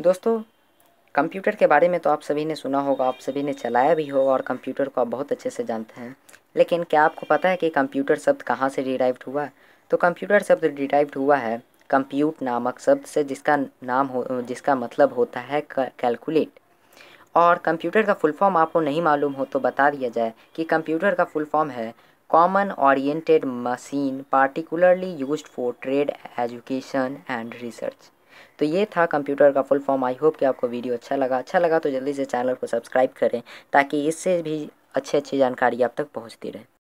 दोस्तों कंप्यूटर के बारे में तो आप सभी ने सुना होगा आप सभी ने चलाया भी होगा और कंप्यूटर को आप बहुत अच्छे से जानते हैं लेकिन क्या आपको पता है कि कंप्यूटर शब्द कहाँ से डिराइव्ड हुआ तो कंप्यूटर शब्द डिराइव्ड हुआ है कंप्यूट नामक शब्द से जिसका नाम हो जिसका मतलब होता है कैलकुलेट और कंप्यूटर का फुल फॉर्म आपको नहीं मालूम हो तो बता दिया जाए कि कंप्यूटर का फुल फॉर्म है common oriented machine particularly used for trade education and research तो ये था कंप्यूटर का फुल फॉर्म आई होप कि आपको वीडियो अच्छा लगा अच्छा लगा तो जल्दी से चैनल को सब्सक्राइब करें ताकि इससे भी अच्छी अच्छी जानकारी आप तक पहुँचती रहे